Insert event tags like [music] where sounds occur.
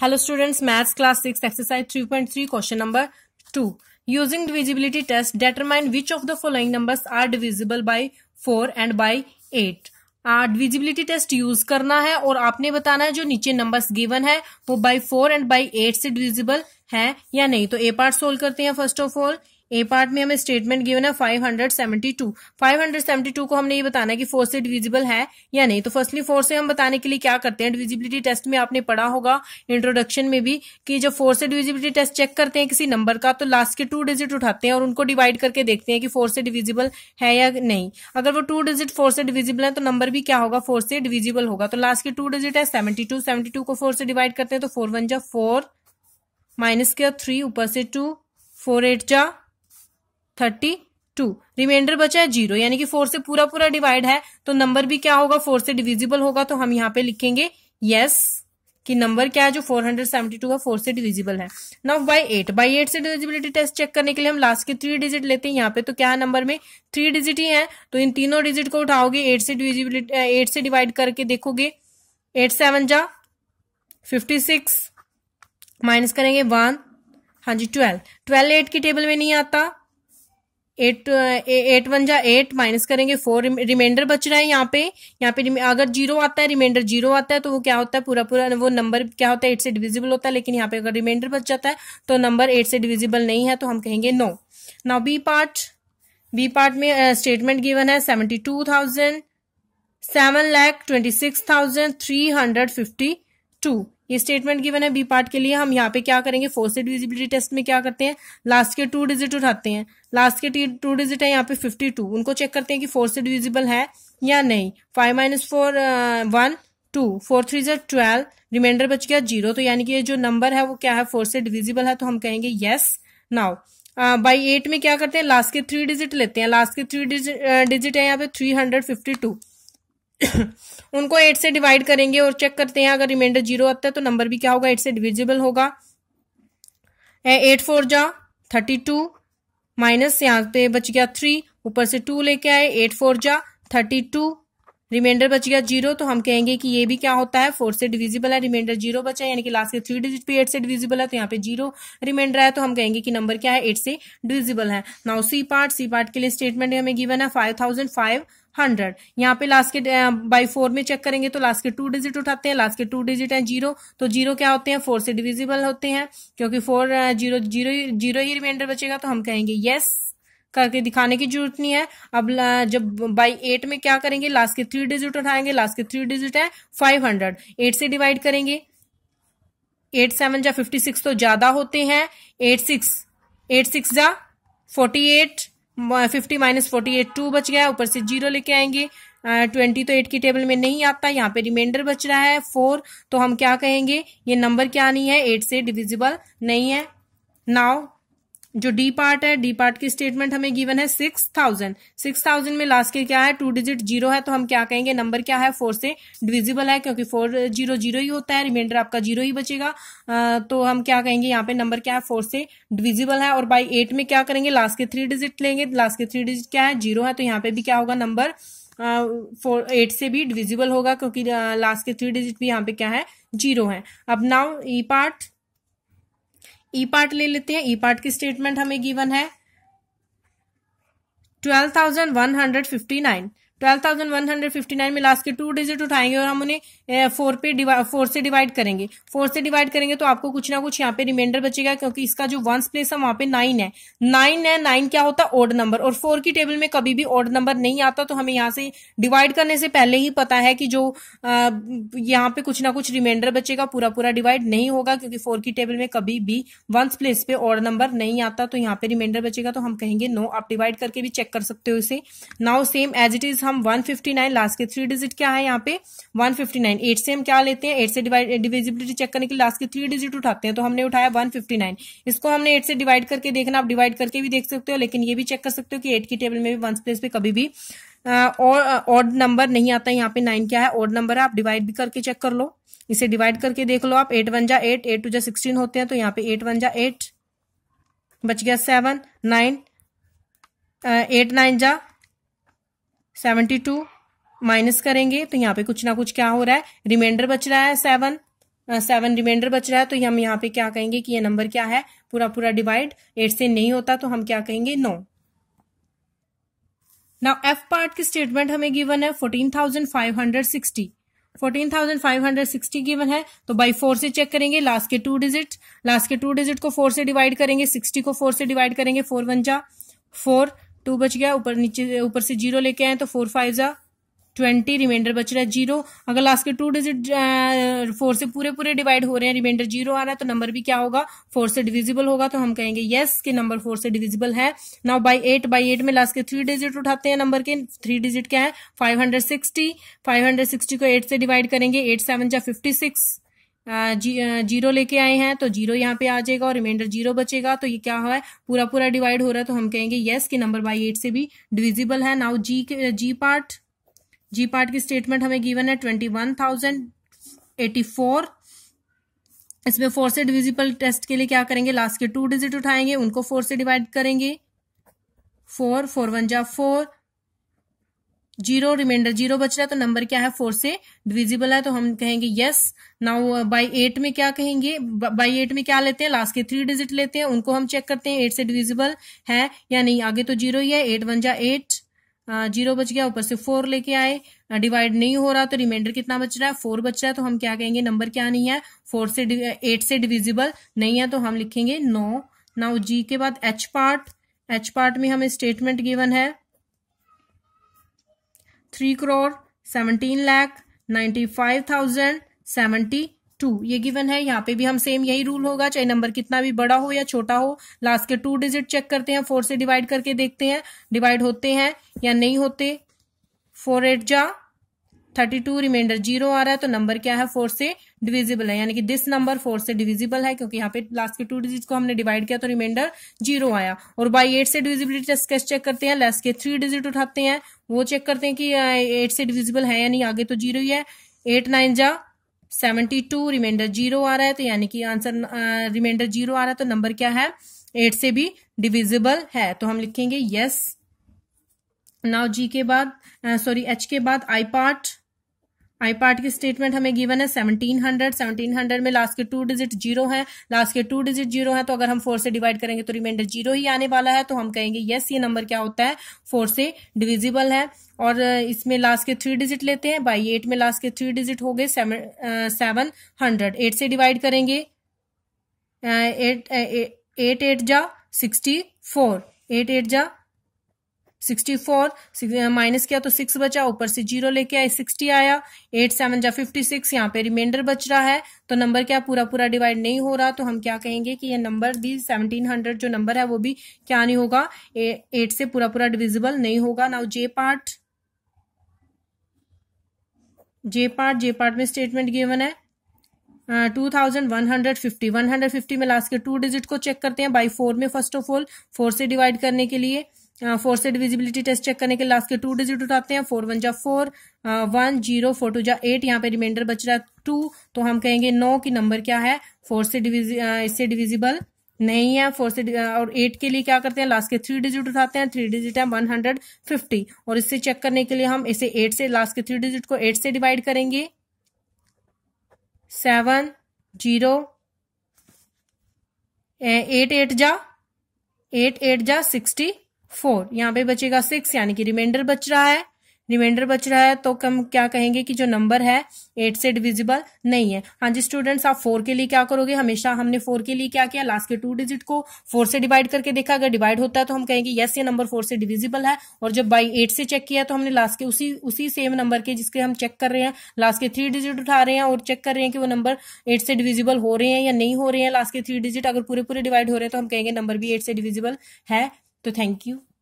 hello students maths class six exercise three point three question number two using divisibility test determine which of the following numbers are divisible by four and by eight divisibility test use करना है और आपने बताना है जो नीचे numbers given है वो by four and by eight से डिविजिबल है या नहीं तो ए पार्ट सोल्व करते हैं first of all A part में हमें स्टेटमेंट गिवन है 572 572 को हमने ये बताना है कि फोर से डिविजिबल है या नहीं तो फर्स्टली फोर से हम बताने के लिए क्या करते हैं डिविजिबिलिटी टेस्ट में आपने पढ़ा होगा इंट्रोडक्शन में भी कि जब फोर से डिविजिबिलिटी टेस्ट चेक करते हैं किसी नंबर का तो लास्ट के टू डिजिट उठाते हैं और उनको डिवाइड करके देखते हैं कि फोर से डिविजिबल है या नहीं अगर वो टू डिजिट फोर से डिविजिबल है तो नंबर भी क्या होगा फोर से डिविजिबल होगा तो लास्ट के टू डिजिट है सेवेंटी टू सेवेंटी टू को फोर से डिवाइड करते हैं तो फोर वन जा फोर माइनस के थ्री ऊपर से टू फोर एट जा थर्टी टू रिमाइंडर बचा है जीरो यानी कि फोर से पूरा पूरा डिवाइड है तो नंबर भी क्या होगा फोर से डिविजिबल होगा तो हम यहाँ पे लिखेंगे यस कि नंबर क्या है जो 472 है फोर से डिविजिबल है now by eight by eight से डिविजिबिलिटी टेस्ट चेक करने के लिए हम लास्ट के थ्री डिजिट लेते हैं यहाँ पे तो क्या है नंबर में थ्री डिजिट ही है तो इन तीनों डिजिट को उठाओगे एट से डिविजिबिलिटी एट से डिवाइड करके देखोगे एट सेवन जा फिफ्टी सिक्स माइनस करेंगे वन हाँ जी ट्वेल्व ट्वेल्व एट की टेबल में नहीं आता एट एट वन जा एट माइनस करेंगे फोर रिमाइंडर बच रहा है यहाँ पे यहाँ पे अगर जीरो आता है रिमाइंडर जीरो आता है तो वो क्या होता है पूरा पूरा वो नंबर क्या होता है एट से डिविजिबल होता है लेकिन यहाँ पे अगर रिमाइंडर बच जाता है तो नंबर एट से डिविजिबल नहीं है तो हम कहेंगे no now B part B part में स्टेटमेंट uh, गिवन है seventy two thousand seven lakh twenty six thousand three hundred fifty two ये स्टेटमेंट गिवन है बी पार्ट के लिए हम यहाँ पे क्या करेंगे फोर्थ डिविजिबिलिटी टेस्ट में क्या करते हैं लास्ट के टू डिजिट उठाते हैं लास्ट के टू डिजिट है यहाँ पे फिफ्टी टू उनको चेक करते हैं कि से डिविजिबल है या नहीं five minus four one two four three जो ट्वेल्व रिमाइंडर बच गया जीरो तो यानी कि ये जो नंबर है वो क्या है फोर से डिविजिबल है तो हम कहेंगे येस नाउ बाई एट में क्या करते हैं लास्ट के थ्री डिजिट लेते हैं लास्ट के थ्री डिजिट uh, है यहाँ पे थ्री हंड्रेड फिफ्टी टू [coughs] उनको एट से डिवाइड करेंगे और चेक करते हैं अगर रिमाइंडर जीरो आता है तो नंबर भी क्या होगा एट से डिविजिबल होगा एट फोर जा थर्टी टू माइनस यहाँ पे बच गया थ्री ऊपर से टू लेके आए एट फोर जा थर्टी टू रिमाइंडर बच गया जीरो तो हम कहेंगे कि ये भी क्या होता है फोर से डिविजिबल है रिमाइंडर जीरो बचा यानी कि लास्ट के थ्री डिजिट पे एट से डिविजिबल है तो यहाँ पे जीरो रिमाइंडर है तो हम कहेंगे कि नंबर क्या है एट से डिविजिबल है now C part C part के लिए स्टेटमेंट हमें गिवन है फाइव थाउजेंड फाइव हंड्रेड यहाँ पे लास्ट के बाई फोर में चेक करेंगे तो लास्ट के टू डिजिट उठाते हैं लास्ट के टू डिजिट हैं जीरो तो जीरो क्या होते हैं फोर से डिविजिबल होते हैं क्योंकि फोर जीरो जीरो जीरो ही रिमाइंडर बचेगा तो हम कहेंगे यस करके दिखाने की जरूरत नहीं है अब जब बाई एट में क्या करेंगे लास्ट के थ्री डिजिट उठाएंगे लास्ट के थ्री डिजिट है फाइव हंड्रेड एट से डिवाइड करेंगे एट सेवन जा फिफ्टी सिक्स तो ज्यादा होते हैं एट सिक्स एट सिक्स जा forty eight fifty minus forty eight two बच गया ऊपर से जीरो लेके आएंगे ट्वेंटी तो एट की टेबल में नहीं आता यहाँ पे रिमाइंडर बच रहा है फोर तो हम क्या कहेंगे ये नंबर क्या नहीं है एट से डिविजिबल नहीं है नाउ जो डी पार्ट है डी पार्ट की स्टेटमेंट हमें गिवन है सिक्स थाउजेंड सिक्स थाउजेंड में लास्ट के क्या है टू डिजिट जीरो है तो हम क्या कहेंगे नंबर क्या है फोर से डिविजिबल है क्योंकि फोर जीरो जीरो ही होता है रिमाइंडर आपका जीरो ही बचेगा आ, तो हम क्या कहेंगे यहाँ पे नंबर क्या है फोर से डिविजिबल है और बाई एट में क्या करेंगे लास्ट के थ्री डिजिट लेंगे लास्ट के थ्री डिजिट क्या है जीरो है तो यहाँ पे भी क्या होगा नंबर फोर एट से भी डिविजिबल होगा क्योंकि लास्ट के थ्री डिजिट भी यहाँ पे क्या है जीरो है अब now E part E e part ले लेते हैं ई e पार्ट की स्टेटमेंट हमें गिवन है twelve thousand one hundred fifty nine twelve thousand one hundred fifty nine में लास्ट के टू डिजिट उठाएंगे और हम उन्हें फोर पे फोर से डिवाइड करेंगे फोर से डिवाइड करेंगे तो आपको कुछ ना कुछ यहाँ पे रिमाइंडर बचेगा क्योंकि इसका जो वंस प्लेस है वहां पे नाइन है नाइन है नाइन क्या होता है ओड नंबर और फोर की टेबल में कभी भी ओड नंबर नहीं आता तो हमें यहाँ से डिवाइड करने से पहले ही पता है कि जो यहाँ पे कुछ ना कुछ रिमाइंडर बचेगा पूरा पूरा डिवाइड नहीं होगा क्योंकि फोर की टेबल में कभी भी वंस प्लेस पे ओड नंबर नहीं आता तो यहाँ पे रिमाइंडर बचेगा तो हम कहेंगे नो आप डिवाइड करके भी चेक कर सकते हो इसे now same as it is हम 159 लास्ट के थ्री डिजिट क्या है यहाँ पे 159 एट से हम क्या लेते हैं एट से डिवाइड डिविजिबिलिटी चेक करने के लास्ट के थ्री डिजिट उठाते हैं तो हमने उठाया 159 इसको हमने एट से डिवाइड करके देखना आप डिवाइड करके भी देख सकते हो लेकिन ये भी चेक कर सकते हो कि एट की टेबल में भी वन प्लेस पे कभी भी ऑड नंबर नहीं आता है यहाँ पे नाइन क्या है ऑड नंबर है आप डिवाइड भी करके चेक कर लो इसे डिवाइड करके देख लो आप एट वन जा एट एट टू जा सिक्सटीन होते हैं तो यहाँ पे एट वन जा एट बच गया सेवन नाइन एट नाइन जा सेवेंटी टू माइनस करेंगे तो यहाँ पे कुछ ना कुछ क्या हो रहा है रिमाइंडर बच रहा है सेवन सेवन रिमाइंडर बच रहा है तो हम यहाँ पे क्या कहेंगे कि ये नंबर क्या है पूरा पूरा डिवाइड एट से नहीं होता तो हम क्या कहेंगे नो नाउ एफ पार्ट की स्टेटमेंट हमें गिवन है fourteen thousand five hundred sixty fourteen thousand five hundred sixty given है तो बाई फोर से चेक करेंगे लास्ट के टू डिजिट लास्ट के टू डिजिट को फोर से डिवाइड करेंगे सिक्सटी को फोर से डिवाइड करेंगे फोर वन जा फोर टू बच गया ऊपर नीचे ऊपर से जीरो लेके आए तो फोर फाइव जा ट्वेंटी रिमाइंडर बच रहा है जीरो अगर लास्ट के टू डिजिट फोर से पूरे पूरे डिवाइड हो रहे हैं रिमाइंडर जीरो आ रहा है तो नंबर भी क्या होगा फोर से डिविजिबल होगा तो हम कहेंगे यस कि नंबर फोर से डिविजिबल है now by eight by eight में लास्ट के थ्री डिजिट उठाते हैं नंबर के थ्री डिजिट क्या है five hundred sixty five hundred sixty को एट से डिवाइड करेंगे एट सेवन जा फिफ्टी सिक्स जी जीरो लेके आए हैं तो जीरो यहाँ पे आ जाएगा और रिमाइंडर जीरो बचेगा तो ये क्या हुआ है पूरा पूरा डिवाइड हो रहा है तो हम कहेंगे येस कि नंबर बाई एट से भी डिविजिबल है now G G part G part की स्टेटमेंट हमें गिवन है twenty one thousand eighty four इसमें फोर से डिविजिबल टेस्ट के लिए क्या करेंगे लास्ट के टू डिजिट उठाएंगे उनको फोर से डिवाइड करेंगे फोर फोर वन जा फोर जीरो रिमाइंडर जीरो बच रहा है तो नंबर क्या है फोर से डिविजिबल है तो हम कहेंगे यस नाउ बाई एट में क्या कहेंगे बाई एट में क्या लेते हैं लास्ट के थ्री डिजिट लेते हैं उनको हम चेक करते हैं एट से डिविजिबल है या नहीं आगे तो जीरो ही है एट वन जा एट uh, जीरो बच गया ऊपर से फोर लेके आए डिवाइड uh, नहीं हो रहा तो रिमाइंडर कितना बच रहा है फोर बच रहा है तो हम क्या कहेंगे नंबर क्या नहीं है फोर से एट से डिविजिबल नहीं है तो हम लिखेंगे नो नाउ जी के बाद एच पार्ट एच पार्ट में हमें स्टेटमेंट गिवन है three crore seventeen lakh ninety five thousand seventy two ये गिवन है यहाँ पे भी हम सेम यही रूल होगा चाहे नंबर कितना भी बड़ा हो या छोटा हो लास्ट के टू डिजिट चेक करते हैं फोर से डिवाइड करके देखते हैं डिवाइड होते हैं या नहीं होते फोर एट जा थर्टी टू रिमाइंडर जीरो आ रहा है तो नंबर क्या है फोर से डिविजिबल है यानी कि दिस नंबर फोर से डिविजिबल है क्योंकि यहाँ पे लास्ट के टू डिजिट को हमने डिवाइड किया तो रिमाइंडर जीरो आया और बाई एट से डिविजिबिलिटी टेस्ट कैसे चेक करते हैं लेस के थ्री डिजिट उठाते हैं वो चेक करते हैं कि एट से डिविजिबल है या नहीं आगे तो जीरो ही है एट नाइन जा सेवेंटी टू रिमाइंडर जीरो आ रहा है तो यानी कि आंसर रिमाइंडर जीरो आ रहा है तो नंबर क्या है एट से भी डिविजिबल है तो हम लिखेंगे यस नाउ जी के बाद सॉरी एच के बाद आई पार्ट आई पार्ट की स्टेटमेंट हमें गिवन है 1700 1700 में लास्ट के टू डिजिट जीरो है लास्ट के टू डिजिट जीरो है तो अगर हम फोर से डिवाइड करेंगे तो रिमाइंडर जीरो ही आने वाला है तो हम कहेंगे यस ये नंबर क्या होता है फोर से डिविजिबल है और इसमें लास्ट के थ्री डिजिट लेते हैं बाई एट में लास्ट के थ्री डिजिट हो गए सेवन हंड्रेड एट से डिवाइड करेंगे एट एट एट जा सिक्सटी फोर एट एट जा सिक्सटी फोर माइनस किया तो सिक्स बचा ऊपर से जीरो लेके आए सिक्सटी आया एट सेवन जा फिफ्टी सिक्स यहाँ पे रिमाइंडर बच रहा है तो नंबर क्या पूरा पूरा डिवाइड नहीं हो रहा तो हम क्या कहेंगे कि ये नंबर भी सेवनटीन हंड्रेड जो नंबर है वो भी क्या नहीं होगा एट से पूरा पूरा डिविजिबल नहीं होगा now J part J part J part में स्टेटमेंट गिवन है two thousand one hundred fifty one hundred fifty में लास्ट के टू डिजिट को चेक करते हैं बाई फोर में फर्स्ट ऑफ ऑल फोर से डिवाइड करने के लिए फोर से डिविजिबिलिटी टेस्ट चेक करने के लास्ट के टू डिजिट उठाते हैं फोर वन जा four one zero four two जा एट यहाँ पे रिमाइंडर बच रहा है टू तो हम कहेंगे नौ की नंबर क्या है फोर से डिविज इससे डिविजिबल नहीं है फोर से हाँ, और एट के लिए क्या करते हैं लास्ट के थ्री डिजिट उठाते हैं थ्री डिजिट है वन हंड्रेड फिफ्टी और इससे चेक करने के लिए हम इसे एट से लास्ट के थ्री डिजिट को एट से डिवाइड करेंगे सेवन जीरो एट एट जा एट एट जा सिक्सटी फोर यहाँ पे बचेगा सिक्स यानी कि रिमाइंडर बच रहा है रिमाइंडर बच रहा है तो कम क्या कहेंगे कि जो नंबर है एट से डिविजिबल नहीं है हाँ जी स्टूडेंट्स आप फोर के लिए क्या करोगे हमेशा हमने फोर के लिए क्या किया लास्ट के टू डिजिट को फोर से डिवाइड करके देखा अगर डिवाइड होता है तो हम कहेंगे यस ये नंबर फोर से डिविजिबल है और जब बाई एट से चेक किया तो हमने लास्ट के उसी उसी सेम नंबर के जिसके हम चेक कर रहे हैं लास्ट के थ्री डिजिट उठा रहे हैं और चेक कर रहे हैं कि वो नंबर एट से डिविजिबल हो रहे हैं या नहीं हो रहे हैं लास्ट के थ्री डिजिट अगर पूरे पूरे डिवाइड हो रहे हैं तो हम कहेंगे नंबर भी एट से डिविजिबल है So thank you